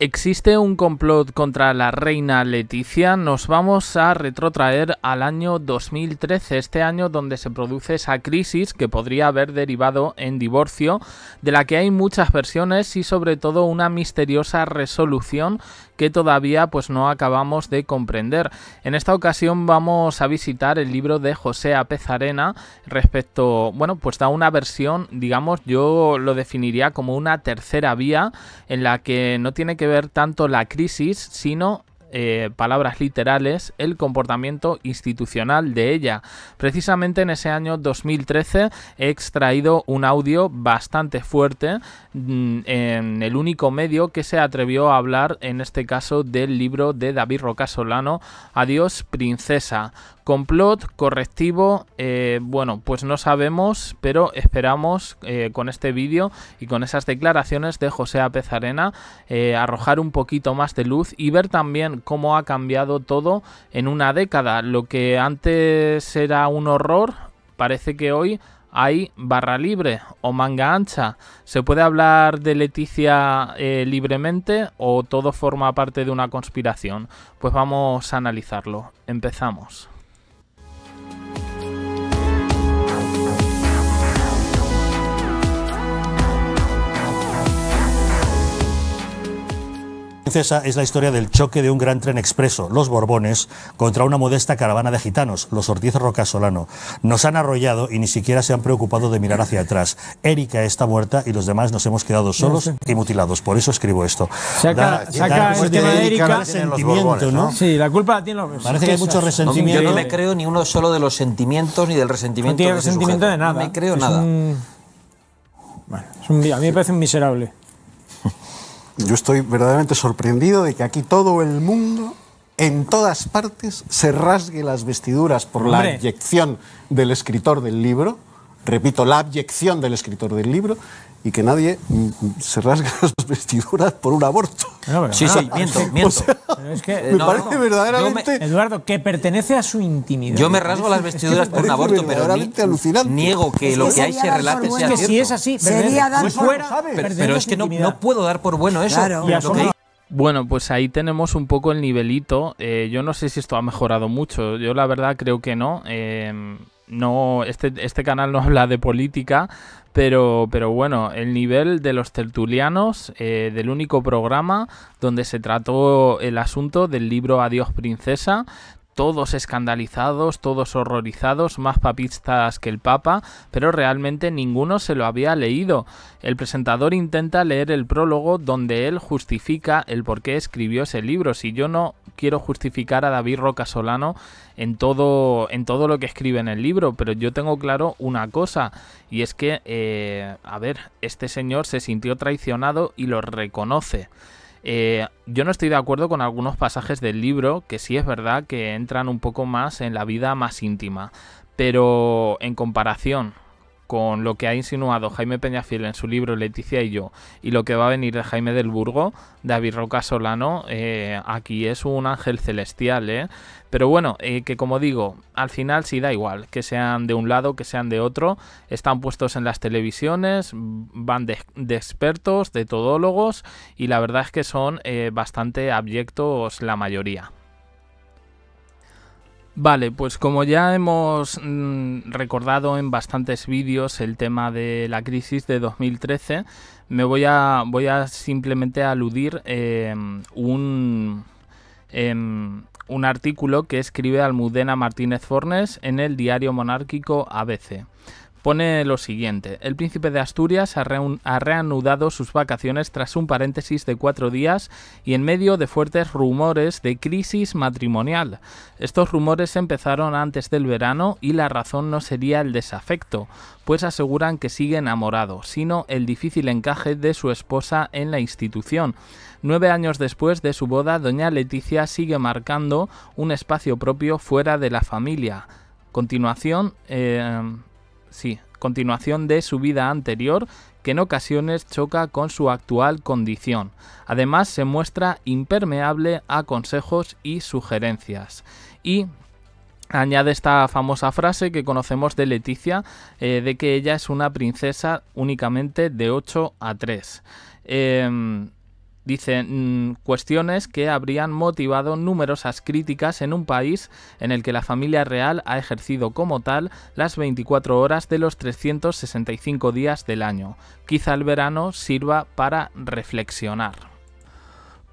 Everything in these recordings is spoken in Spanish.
Existe un complot contra la reina Leticia. Nos vamos a retrotraer al año 2013, este año donde se produce esa crisis que podría haber derivado en divorcio, de la que hay muchas versiones y sobre todo una misteriosa resolución que todavía pues no acabamos de comprender. En esta ocasión vamos a visitar el libro de José Apezarena respecto, bueno, pues da una versión, digamos, yo lo definiría como una tercera vía en la que no tiene que ver tanto la crisis, sino eh, palabras literales, el comportamiento institucional de ella. Precisamente en ese año 2013 he extraído un audio bastante fuerte mm, en el único medio que se atrevió a hablar, en este caso, del libro de David Rocasolano Solano, Adiós, princesa Complot, correctivo, eh, bueno, pues no sabemos, pero esperamos eh, con este vídeo y con esas declaraciones de José Apezarena eh, arrojar un poquito más de luz y ver también cómo ha cambiado todo en una década. Lo que antes era un horror, parece que hoy hay barra libre o manga ancha. ¿Se puede hablar de Leticia libremente o todo forma parte de una conspiración? Pues vamos a analizarlo. Empezamos. princesa es la historia del choque de un gran tren expreso, los Borbones, contra una modesta caravana de gitanos, los Ortiz Rocasolano. Nos han arrollado y ni siquiera se han preocupado de mirar hacia atrás. Erika está muerta y los demás nos hemos quedado solos y mutilados. Por eso escribo esto. Saca, saca ¿no? Sí, la culpa la tiene. los Parece que hay mucho resentimiento. Yo no me creo ni uno solo de los sentimientos ni del resentimiento. No tiene resentimiento de nada. No me creo nada. Bueno, A mí me parece un miserable. Yo estoy verdaderamente sorprendido de que aquí todo el mundo, en todas partes, se rasgue las vestiduras por la abyección del escritor del libro. Repito, la abyección del escritor del libro y que nadie mm, mm, se rasga las vestiduras por un aborto. sí, sí, miento, miento. me parece verdaderamente... Eduardo, que pertenece a su intimidad. Yo me rasgo las vestiduras por un aborto, pero ni, niego que lo que hay se relate sea cierto. si es así, sería dar pues fuera, pero, es que no, puedo dar por bueno eso. Bueno, pues ahí tenemos un poco el nivelito. Eh, yo no sé si esto ha mejorado mucho. Yo la verdad creo que no. Eh, no este, este canal no habla de política, pero, pero bueno, el nivel de los tertulianos, eh, del único programa donde se trató el asunto del libro Adiós Princesa, todos escandalizados, todos horrorizados, más papistas que el Papa, pero realmente ninguno se lo había leído. El presentador intenta leer el prólogo donde él justifica el por qué escribió ese libro. Si yo no quiero justificar a David Roca Solano en todo, en todo lo que escribe en el libro, pero yo tengo claro una cosa, y es que, eh, a ver, este señor se sintió traicionado y lo reconoce. Eh, yo no estoy de acuerdo con algunos pasajes del libro que sí es verdad que entran un poco más en la vida más íntima, pero en comparación con lo que ha insinuado Jaime Peñafiel en su libro Leticia y yo y lo que va a venir de Jaime del Burgo, David Roca Solano eh, aquí es un ángel celestial, ¿eh? Pero bueno, eh, que como digo, al final sí da igual, que sean de un lado, que sean de otro, están puestos en las televisiones, van de, de expertos, de todólogos y la verdad es que son bastante abyectos la mayoría. Vale, pues como ya hemos mm, recordado en bastantes vídeos el tema de la crisis de 2013, me voy a, voy a simplemente aludir em, un, em, un artículo que escribe Almudena Martínez Fornes en el diario monárquico ABC pone lo siguiente. El príncipe de Asturias ha, reanudado sus vacaciones tras un paréntesis de cuatro días y en medio de fuertes rumores de crisis matrimonial. Estos rumores empezaron antes del verano y la razón no sería el desafecto, pues aseguran que sigue enamorado, sino el difícil encaje de su esposa en la institución. Nueve años después de su boda, doña Leticia sigue marcando un espacio propio fuera de la familia. Continuación... Eh, sí, continuación de su vida anterior que en ocasiones choca con su actual condición. Además se muestra impermeable a consejos y sugerencias. Y añade esta famosa frase que conocemos de Leticia, eh, de que ella es una princesa únicamente de 8 a 3. Eh, em, Dicen mm, cuestiones que habrían motivado numerosas críticas en un país en el que la familia real ha ejercido como tal las 24 horas de los 365 días del año. Quizá el verano sirva para reflexionar.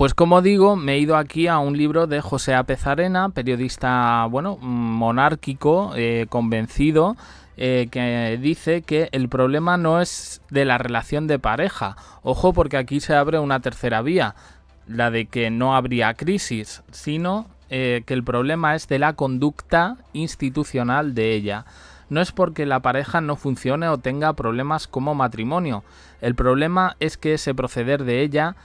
Pues como digo, me he ido aquí a un libro de José Apezarena, periodista, bueno, monárquico, eh, convencido, eh, que dice que el problema no es de la relación de pareja. Ojo porque aquí se abre una tercera vía, la de que no habría crisis, sino eh, que el problema es de la conducta institucional de ella. No es porque la pareja no funcione o tenga problemas como matrimonio. El problema es que ese proceder de ella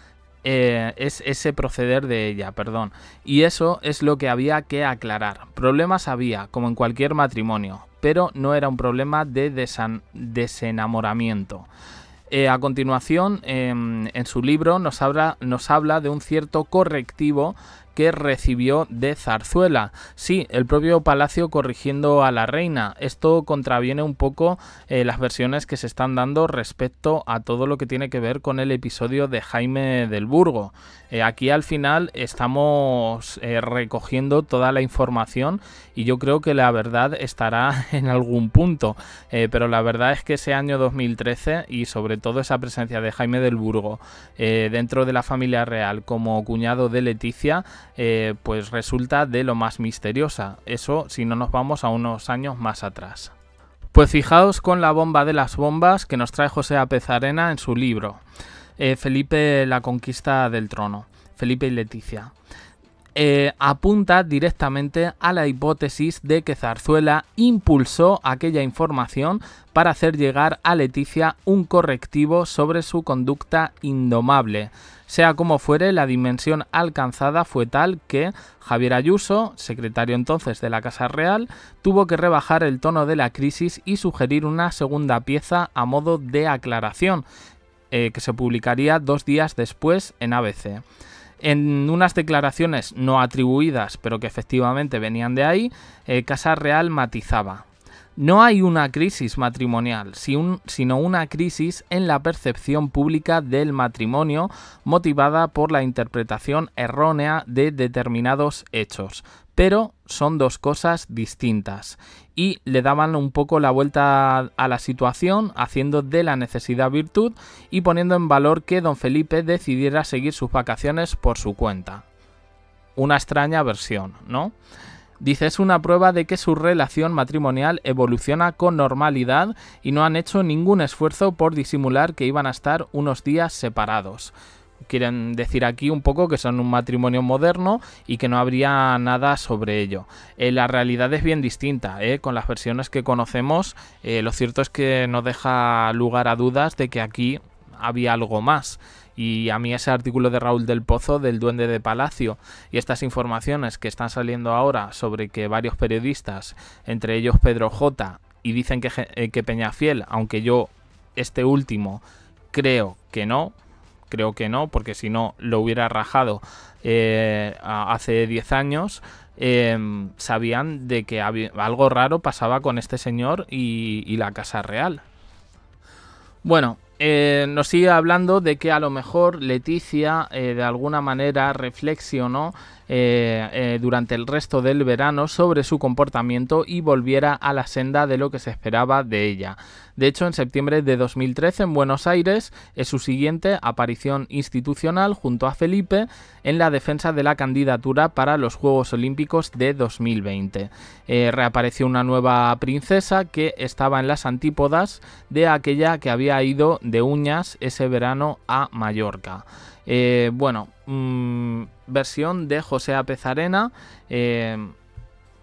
eh, es ese proceder de ella, perdón. Y eso es lo que había que aclarar. Problemas había, como en cualquier matrimonio, pero no era un problema de desenamoramiento. Eh, a continuación, em, en su libro nos habla de un cierto correctivo que recibió de Zarzuela. Sí, el propio Palacio corrigiendo a la reina. Esto contraviene un poco eh, las versiones que se están dando respecto a todo lo que tiene que ver con el episodio de Jaime del Burgo. Eh, aquí al final estamos eh, recogiendo toda la información y yo creo que la verdad estará en algún punto. pero la verdad es que ese año 2013 y sobre todo esa presencia de Jaime del Burgo dentro de la familia real como cuñado de Leticia eh, pues resulta de lo más misteriosa. Eso si no nos vamos a unos años más atrás. Pues fijaos con la bomba de las bombas que nos trae José Apezarena en su libro, eh, Felipe la conquista del trono, Felipe y Leticia. Eh, apunta directamente a la hipótesis de que Zarzuela impulsó aquella información para hacer llegar a Leticia un correctivo sobre su conducta indomable. Sea como fuere, la dimensión alcanzada fue tal que Javier Ayuso, secretario entonces de la Casa Real, tuvo que rebajar el tono de la crisis y sugerir una segunda pieza a modo de aclaración, eh, que se publicaría dos días después en ABC. En unas declaraciones no atribuidas, pero que efectivamente venían de ahí, eh, Casa Real matizaba. No hay una crisis matrimonial, sino una crisis en la percepción pública del matrimonio motivada por la interpretación errónea de determinados hechos. Pero son dos cosas distintas y le daban un poco la vuelta a la situación haciendo de la necesidad virtud y poniendo en valor que don Felipe decidiera seguir sus vacaciones por su cuenta. Una extraña versión, ¿no? Dice, es una prueba de que su relación matrimonial evoluciona con normalidad y no han hecho ningún esfuerzo por disimular que iban a estar unos días separados. Quieren decir aquí un poco que son un matrimonio moderno y que no habría nada sobre ello. Eh, la realidad es bien distinta, eh, con las versiones que conocemos, eh, lo cierto es que no deja lugar a dudas de que aquí había algo más. Y a mí ese artículo de Raúl del Pozo, del Duende de Palacio, y estas informaciones que están saliendo ahora sobre que varios periodistas, entre ellos Pedro J, y dicen que, Peña Fiel eh, Peñafiel, aunque yo este último creo que no, creo que no, porque si no lo hubiera rajado eh, hace 10 años, em, sabían de que algo raro pasaba con este señor y la Casa Real. Bueno, eh, nos sigue hablando de que a lo mejor Leticia eh, de alguna manera reflexionó eh, eh, durante el resto del verano sobre su comportamiento y volviera a la senda de lo que se esperaba de ella. De hecho, en septiembre de 2013 en Buenos Aires es su siguiente aparición institucional junto a Felipe en la defensa de la candidatura para los Juegos Olímpicos de 2020. Eh, reapareció una nueva princesa que estaba en las antípodas de aquella que había ido de uñas ese verano a Mallorca. bueno, mm, versión de José Apezarena eh,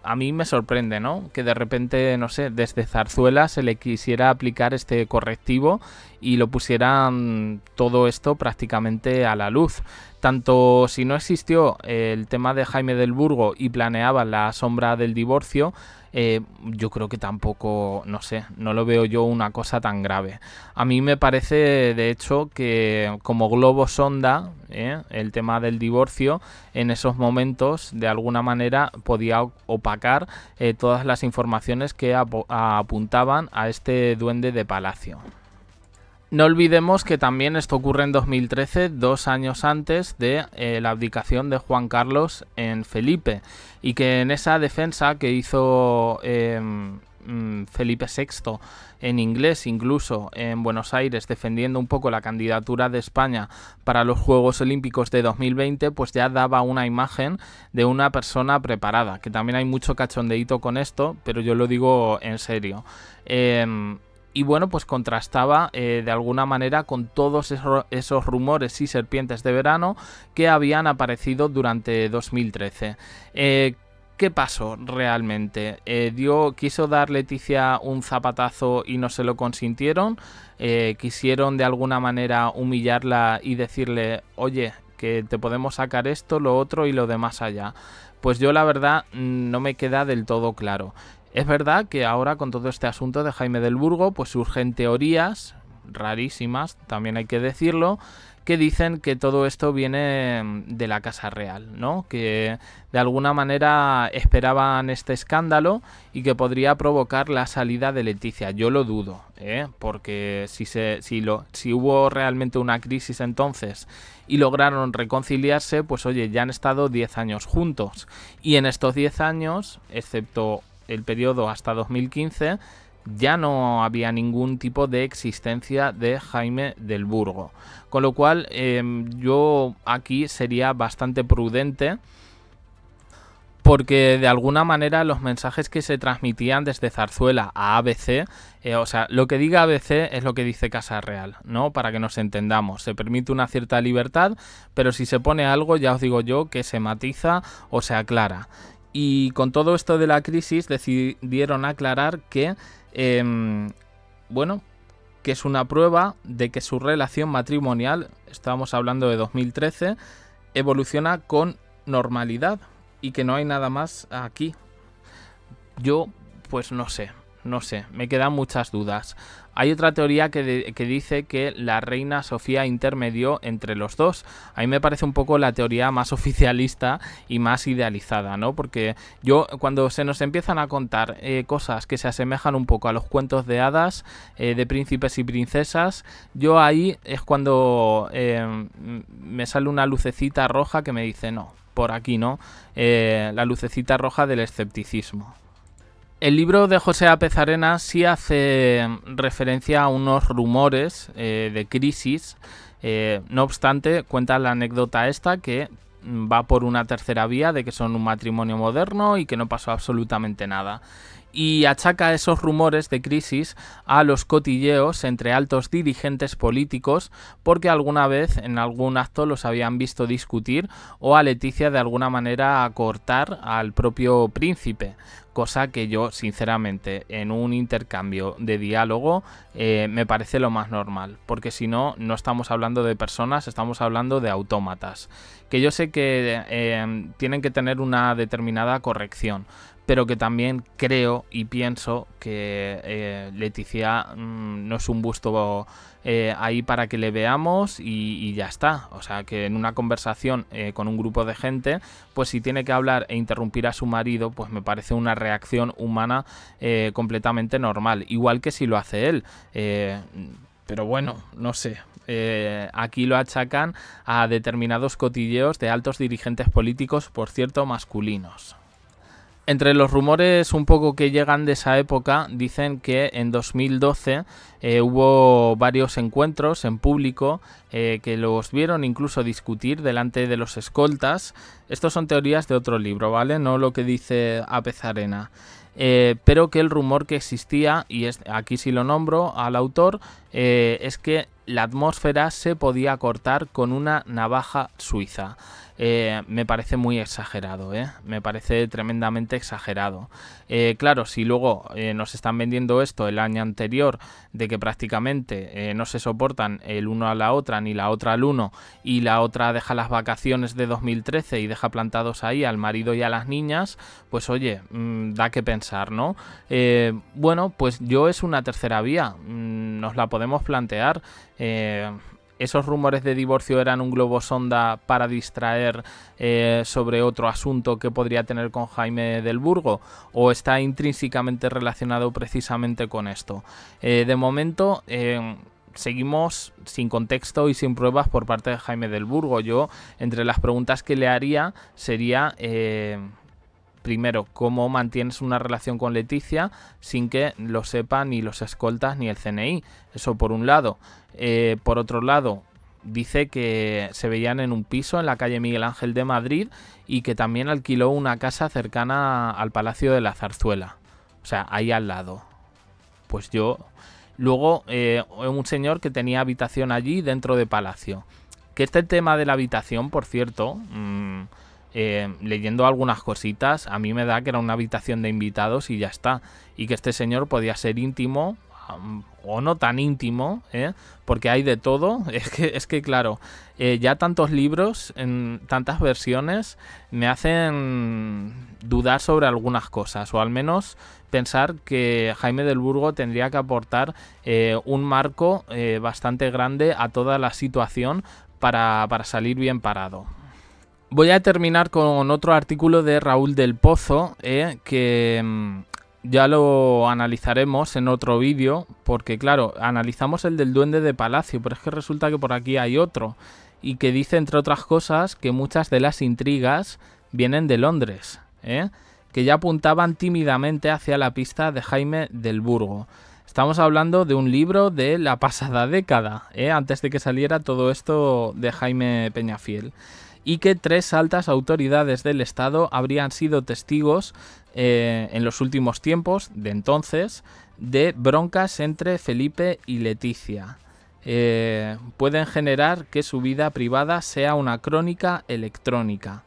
a mí me sorprende, ¿no? Que de repente, no sé, desde Zarzuela se le quisiera aplicar este correctivo y lo pusieran todo esto prácticamente a la luz. Tanto si no existió el tema de Jaime del Burgo y planeaban la sombra del divorcio, eh, yo creo que tampoco, no sé, no lo veo yo una cosa tan grave. A mí me parece, de hecho, que como globo sonda, ¿eh? el tema del divorcio, en esos momentos, de alguna manera, podía opacar eh, todas las informaciones que apuntaban a este duende de palacio. No olvidemos que también esto ocurre en 2013, dos años antes de eh, la abdicación de Juan Carlos en Felipe, y que en esa defensa que hizo em, mm, Felipe VI en inglés, incluso en Buenos Aires, defendiendo un poco la candidatura de España para los Juegos Olímpicos de 2020, pues ya daba una imagen de una persona preparada, que también hay mucho cachondeito con esto, pero yo lo digo en serio. Em, y bueno, pues contrastaba eh, de alguna manera con todos esos, rumores y serpientes de verano que habían aparecido durante 2013. Eh, ¿Qué pasó realmente? Eh, dio, ¿Quiso dar Leticia un zapatazo y no se lo consintieron? ¿Quisieron de alguna manera humillarla y decirle, oye, que te podemos sacar esto, lo otro y lo demás allá? Pues yo la verdad mm, no me queda del todo claro. Es verdad que ahora con todo este asunto de Jaime del Burgo, pues surgen teorías rarísimas, también hay que decirlo, que dicen que todo esto viene de la Casa Real, ¿no? Que de alguna manera esperaban este escándalo y que podría provocar la salida de Leticia. Yo lo dudo, ¿eh? Porque si, se, si, lo, si hubo realmente una crisis entonces y lograron reconciliarse, pues oye, ya han estado 10 años juntos. Y en estos 10 años, excepto el periodo hasta 2015 ya no había ningún tipo de existencia de Jaime del Burgo. Con lo cual em, yo aquí sería bastante prudente porque de alguna manera los mensajes que se transmitían desde Zarzuela a ABC, eh, o sea, lo que diga ABC es lo que dice Casa Real, ¿no? Para que nos entendamos, se permite una cierta libertad, pero si se pone algo, ya os digo yo, que se matiza o se aclara. Y con todo esto de la crisis decidieron aclarar que, em, bueno, que es una prueba de que su relación matrimonial, estábamos hablando de 2013, evoluciona con normalidad y que no hay nada más aquí. Yo, pues no sé, no sé, me quedan muchas dudas. Hay otra teoría que, dice que la reina Sofía intermedió entre los dos. A mí me parece un poco la teoría más oficialista y más idealizada, ¿no? Porque yo cuando se nos empiezan a contar eh, cosas que se asemejan un poco a los cuentos de hadas, eh, de príncipes y princesas, yo ahí es cuando em, me sale una lucecita roja que me dice, no, por aquí, ¿no? Eh, la lucecita roja del escepticismo el libro de José A. Pezarena sí hace referencia a unos rumores eh, de crisis. Eh, no obstante, cuenta la anécdota esta que va por una tercera vía de que son un matrimonio moderno y que no pasó absolutamente nada y achaca esos rumores de crisis a los cotilleos entre altos dirigentes políticos porque alguna vez en algún acto los habían visto discutir o a Leticia de alguna manera acortar al propio príncipe, cosa que yo sinceramente en un intercambio de diálogo eh, me parece lo más normal, porque si no, no estamos hablando de personas, estamos hablando de autómatas que yo sé que em, tienen que tener una determinada corrección, pero que también creo y pienso que eh, Leticia mm, no es un busto eh, ahí para que le veamos y, ya está. O sea, que en una conversación eh, con un grupo de gente, pues si tiene que hablar e interrumpir a su marido, pues me parece una reacción humana completamente normal. Igual que si lo hace él pero bueno, no sé. Eh, aquí lo achacan a determinados cotilleos de altos dirigentes políticos, por cierto, masculinos. Entre los rumores un poco que llegan de esa época, dicen que en 2012 eh, hubo varios encuentros en público eh, que los vieron incluso discutir delante de los escoltas. Estos son teorías de otro libro, ¿vale? No lo que dice Apezarena. Eh, pero que el rumor que existía, y aquí si lo nombro al autor, eh, es que la atmósfera se podía cortar con una navaja suiza. Eh, me parece muy exagerado, ¿eh? me parece tremendamente exagerado. Eh, claro, si luego nos están vendiendo esto el año anterior, de que prácticamente no se soportan el uno a la otra, ni la otra al uno, y la otra deja las vacaciones de 2013 y deja plantados ahí al marido y a las niñas, pues oye, mm, da que pensar, ¿no? bueno, pues yo es una tercera vía, mm, nos la podemos plantear. Eh, esos rumores de divorcio eran un globo sonda para distraer eh, sobre otro asunto que podría tener con Jaime del Burgo o está intrínsecamente relacionado precisamente con esto. Eh, de momento... seguimos sin contexto y sin pruebas por parte de Jaime del Burgo. Yo, entre las preguntas que le haría, sería primero, cómo mantienes una relación con Leticia sin que lo sepan ni los escoltas ni el CNI. Eso por un lado. Eh, por otro lado, dice que se veían en un piso en la calle Miguel Ángel de Madrid y que también alquiló una casa cercana al Palacio de la Zarzuela. O sea, ahí al lado. Pues yo... Luego, eh, un señor que tenía habitación allí dentro de Palacio. Que este tema de la habitación, por cierto... Mm, eh, leyendo algunas cositas, a mí me da que era una habitación de invitados y ya está. Y que este señor podía ser íntimo o no tan íntimo, ¿eh? porque hay de todo. Es que, claro, eh, ya tantos libros, en tantas versiones, me hacen dudar sobre algunas cosas, o al menos pensar que Jaime del Burgo tendría que aportar un marco bastante grande a toda la situación para salir bien parado. Voy a terminar con otro artículo de Raúl del Pozo, eh, que mm, ya lo analizaremos en otro vídeo, porque claro, analizamos el del duende de palacio, pero es que resulta que por aquí hay otro, y que dice, entre otras cosas, que muchas de las intrigas vienen de Londres, eh, que ya apuntaban tímidamente hacia la pista de Jaime del Burgo. Estamos hablando de un libro de la pasada década, eh, antes de que saliera todo esto de Jaime Peñafiel y que tres altas autoridades del Estado habrían sido testigos eh, en los últimos tiempos de entonces de broncas entre Felipe y Leticia. Eh, pueden generar que su vida privada sea una crónica electrónica.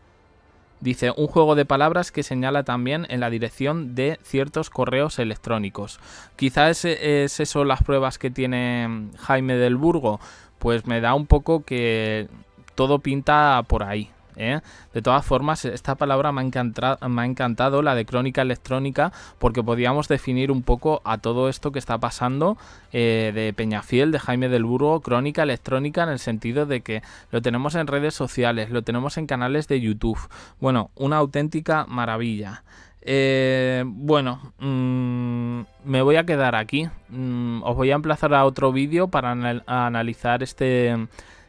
Dice, un juego de palabras que señala también en la dirección de ciertos correos electrónicos. Quizás esas son eso las pruebas que tiene Jaime del Burgo. Pues me da un poco que todo pinta por ahí. ¿eh? De todas formas, esta palabra me ha, encantado, me ha encantado, la de crónica electrónica, porque podíamos definir un poco a todo esto que está pasando eh, de Peñafiel, de Jaime del Burgo, crónica electrónica en el sentido de que lo tenemos en redes sociales, lo tenemos en canales de YouTube. Bueno, una auténtica maravilla. Eh, bueno, mm, me voy a quedar aquí. Mm, os voy a emplazar a otro vídeo para analizar este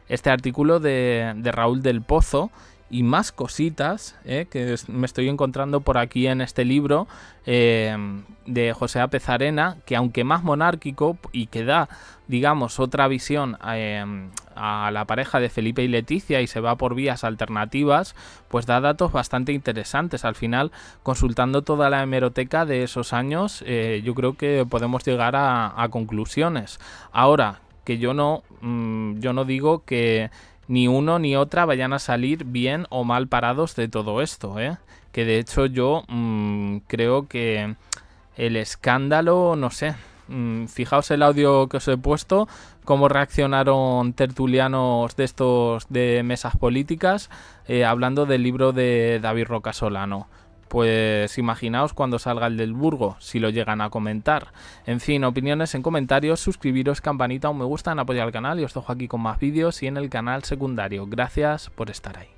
este artículo de, Raúl del Pozo y más cositas eh, que me estoy encontrando por aquí en este libro eh, de José A. que aunque más monárquico y que da, digamos, otra visión eh, a la pareja de Felipe y Leticia y se va por vías alternativas, pues da datos bastante interesantes. Al final, consultando toda la hemeroteca de esos años, yo creo que podemos llegar a, a conclusiones. Ahora, que yo no, mm, yo no digo que ni uno ni otra vayan a salir bien o mal parados de todo esto, ¿eh? Que de hecho yo mm, creo que el escándalo, no sé, mm, fijaos el audio que os he puesto, cómo reaccionaron tertulianos de estos de mesas políticas eh, hablando del libro de David Roca Solano. Pues imaginaos cuando salga el del Burgo, si lo llegan a comentar. En fin, opiniones en comentarios, suscribiros, campanita, un me gusta, en apoyar al canal y os dejo aquí con más vídeos y en el canal secundario. Gracias por estar ahí.